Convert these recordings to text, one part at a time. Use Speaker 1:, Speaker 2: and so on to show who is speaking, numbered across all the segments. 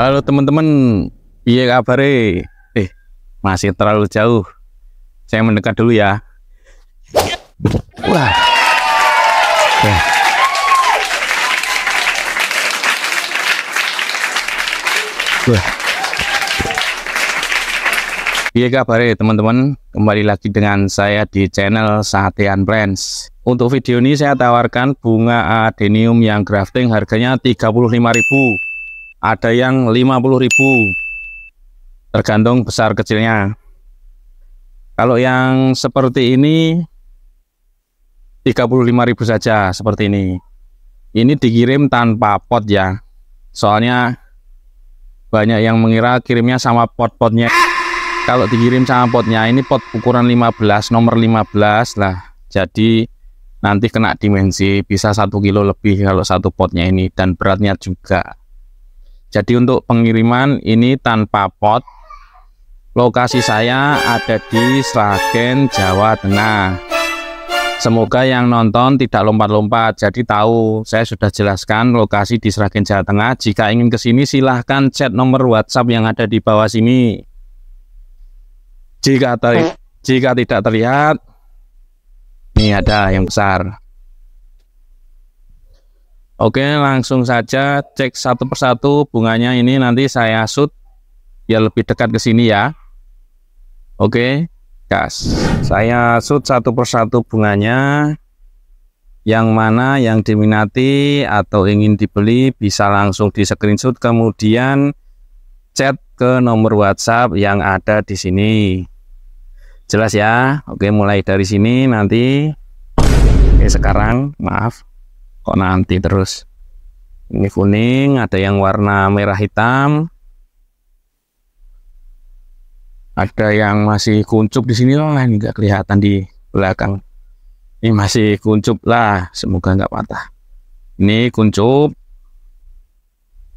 Speaker 1: Halo teman-teman, piye kabar Eh, masih terlalu jauh. Saya mendekat dulu ya. Wah. Eh. Wah. Iya, kabar teman-teman? Kembali lagi dengan saya di channel Satean Brands. Untuk video ini saya tawarkan bunga adenium yang grafting harganya 35.000 ada yang 50.000 tergantung besar kecilnya kalau yang seperti ini 35.000 saja seperti ini ini dikirim tanpa pot ya soalnya banyak yang mengira kirimnya sama pot-potnya kalau dikirim sama potnya ini pot ukuran 15 nomor 15 lah jadi nanti kena dimensi bisa satu kilo lebih kalau satu potnya ini dan beratnya juga jadi untuk pengiriman ini tanpa pot. Lokasi saya ada di Sragen, Jawa Tengah. Semoga yang nonton tidak lompat-lompat. Jadi tahu, saya sudah jelaskan lokasi di Sragen, Jawa Tengah. Jika ingin ke sini silahkan chat nomor WhatsApp yang ada di bawah sini. Jika, ter jika tidak terlihat, ini ada yang besar. Oke, langsung saja cek satu persatu bunganya ini nanti saya shoot ya lebih dekat ke sini ya. Oke, gas. Saya shoot satu persatu bunganya. Yang mana yang diminati atau ingin dibeli bisa langsung di screenshot kemudian chat ke nomor WhatsApp yang ada di sini. Jelas ya? Oke, mulai dari sini nanti. Oke, sekarang maaf kok nanti terus ini kuning ada yang warna merah hitam ada yang masih kuncup di sini lah ini nggak kelihatan di belakang ini masih kuncup lah semoga nggak patah ini kuncup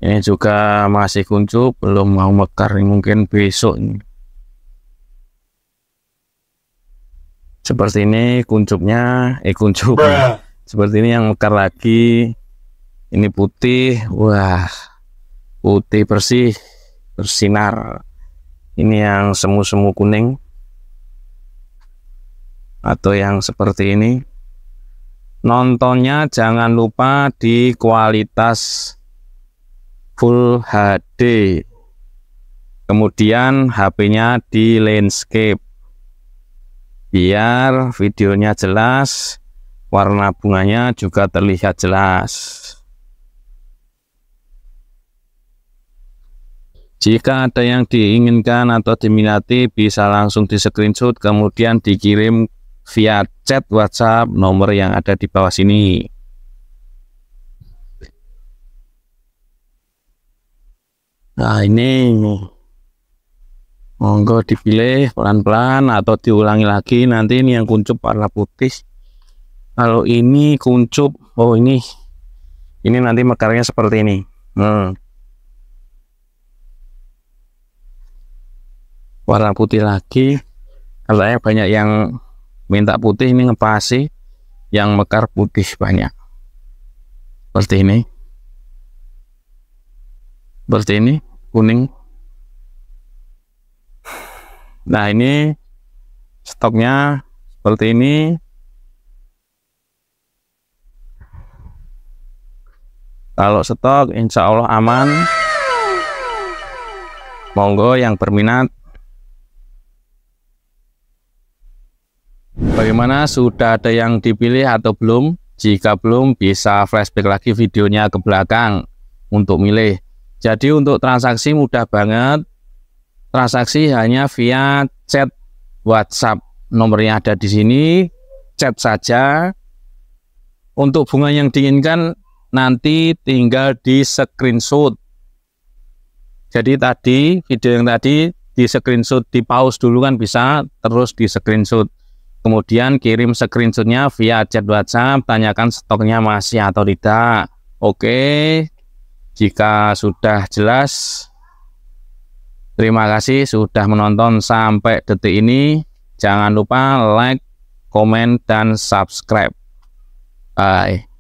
Speaker 1: ini juga masih kuncup belum mau mekar mungkin besok ini seperti ini kuncupnya eh kuncup seperti ini yang mekar lagi ini putih wah putih bersih bersinar ini yang semu-semu kuning atau yang seperti ini nontonnya jangan lupa di kualitas full HD kemudian HP-nya di landscape biar videonya jelas Warna bunganya juga terlihat jelas. Jika ada yang diinginkan atau diminati, bisa langsung di screenshot kemudian dikirim via chat WhatsApp nomor yang ada di bawah sini. Nah ini monggo dipilih pelan-pelan atau diulangi lagi nanti ini yang kuncup warna putih kalau ini kuncup oh ini ini nanti mekarnya seperti ini hmm. warna putih lagi katanya banyak yang minta putih ini ngepasi yang mekar putih banyak seperti ini seperti ini kuning nah ini stoknya seperti ini Kalau stok insya Allah aman. Monggo yang berminat. Bagaimana sudah ada yang dipilih atau belum? Jika belum bisa flashback lagi videonya ke belakang untuk milih. Jadi untuk transaksi mudah banget. Transaksi hanya via chat WhatsApp. Nomornya ada di sini. Chat saja. Untuk bunga yang diinginkan nanti tinggal di screenshot. Jadi tadi video yang tadi di screenshot, di pause dulu kan bisa terus di screenshot. Kemudian kirim screenshotnya via chat WhatsApp, tanyakan stoknya masih atau tidak. Oke, jika sudah jelas, terima kasih sudah menonton sampai detik ini. Jangan lupa like, comment, dan subscribe. Bye.